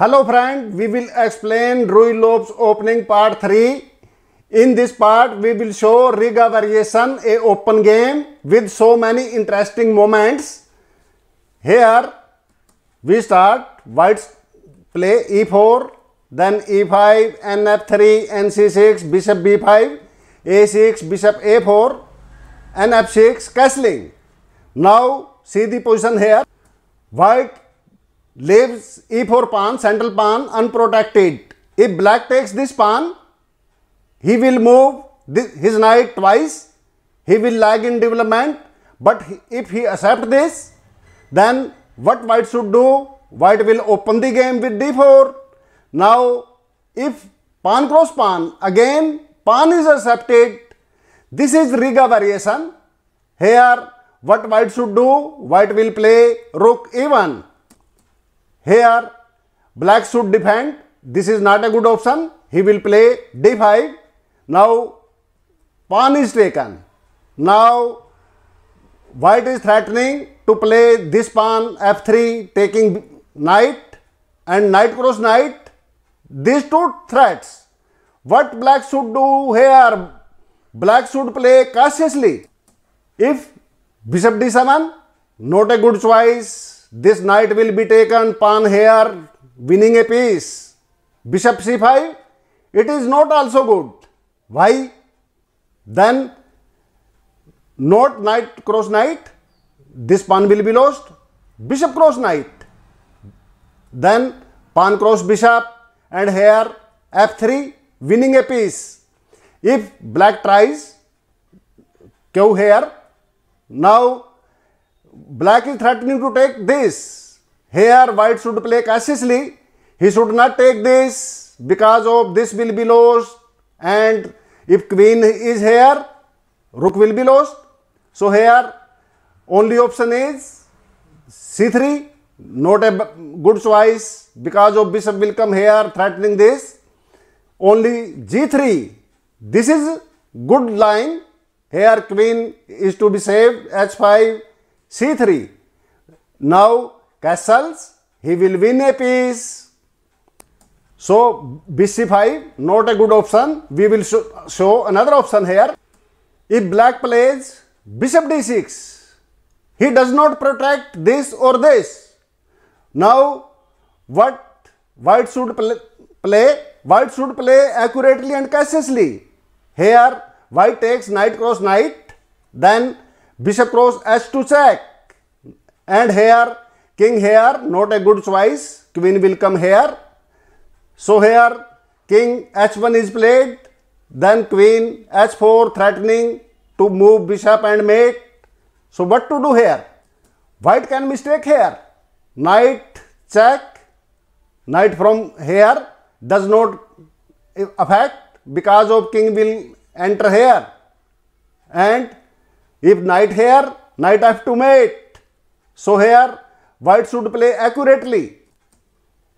Hello friend, we will explain Rui Lopes opening part 3. In this part, we will show Riga variation, a open game with so many interesting moments. Here, we start whites play e4, then e5, nf 3 nc6, bishop b5, a6, bishop a4, and 6 castling. Now, see the position here. White leaves e4 pawn, central pawn unprotected. If black takes this pawn, he will move this, his knight twice. He will lag in development. But if he accept this, then what white should do? White will open the game with d4. Now, if pawn cross pawn, again pawn is accepted. This is Riga variation. Here, what white should do? White will play rook e1. Here, black should defend. This is not a good option. He will play d5. Now, pawn is taken. Now, white is threatening to play this pawn f3 taking knight and knight cross knight. These two threats. What black should do here? Black should play cautiously. If bishop d7, not a good choice this knight will be taken, pawn here, winning a piece. Bishop c5, it is not also good. Why? Then, not knight cross knight, this pawn will be lost. Bishop cross knight, then pawn cross bishop and here f3 winning a piece. If black tries q here, now black is threatening to take this. Here white should play cautiously. He should not take this because of this will be lost. And if queen is here, rook will be lost. So here only option is c3. Not a good choice because of bishop will come here threatening this. Only g3. This is good line. Here queen is to be saved h5 c3. Now castles, he will win a piece. So bc5, not a good option. We will show, show another option here. If black plays bishop d6, he does not protect this or this. Now what white should play? White should play accurately and cautiously. Here white takes knight cross knight, then bishop crows h2 check and here king here not a good choice queen will come here so here king h1 is played then queen h4 threatening to move bishop and mate so what to do here white can mistake here knight check knight from here does not affect because of king will enter here and if knight here, knight f2 mate. So here, white should play accurately.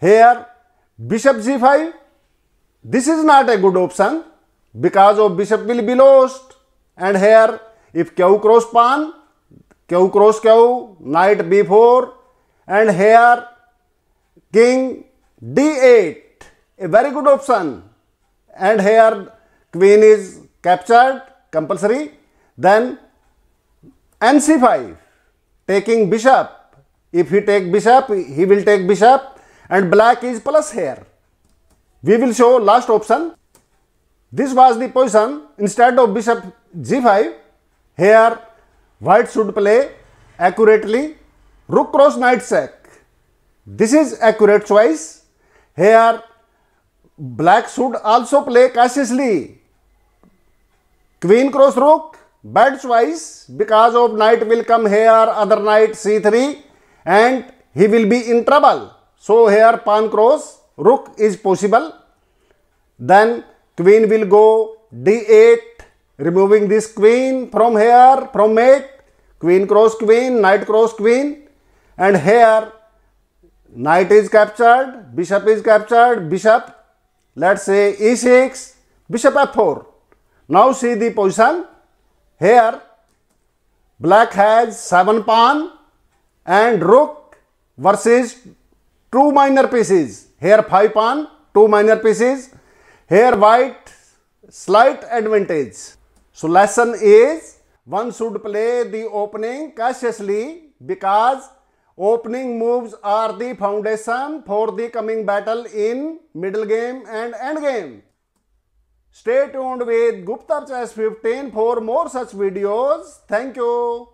Here, bishop g5. This is not a good option because of bishop will be lost. And here, if q cross pawn, q cross q, knight b4. And here, king d8. A very good option. And here, queen is captured compulsory. Then and c5 taking bishop if he take bishop he will take bishop and black is plus here we will show last option this was the position instead of bishop g5 here white should play accurately rook cross knight check this is accurate choice here black should also play cautiously queen cross rook Bad wise, because of knight will come here, other knight c3 and he will be in trouble. So here pawn cross, rook is possible. Then queen will go d8, removing this queen from here, from mate, queen cross queen, knight cross queen and here knight is captured, bishop is captured, bishop, let's say e6, bishop f4. Now see the position Here, black has 7 pawn and rook versus 2 minor pieces. Here 5 pawn, 2 minor pieces. Here white, slight advantage. So lesson is, one should play the opening cautiously because opening moves are the foundation for the coming battle in middle game and end game. Stay tuned with Gupta Chess 15 for more such videos. Thank you.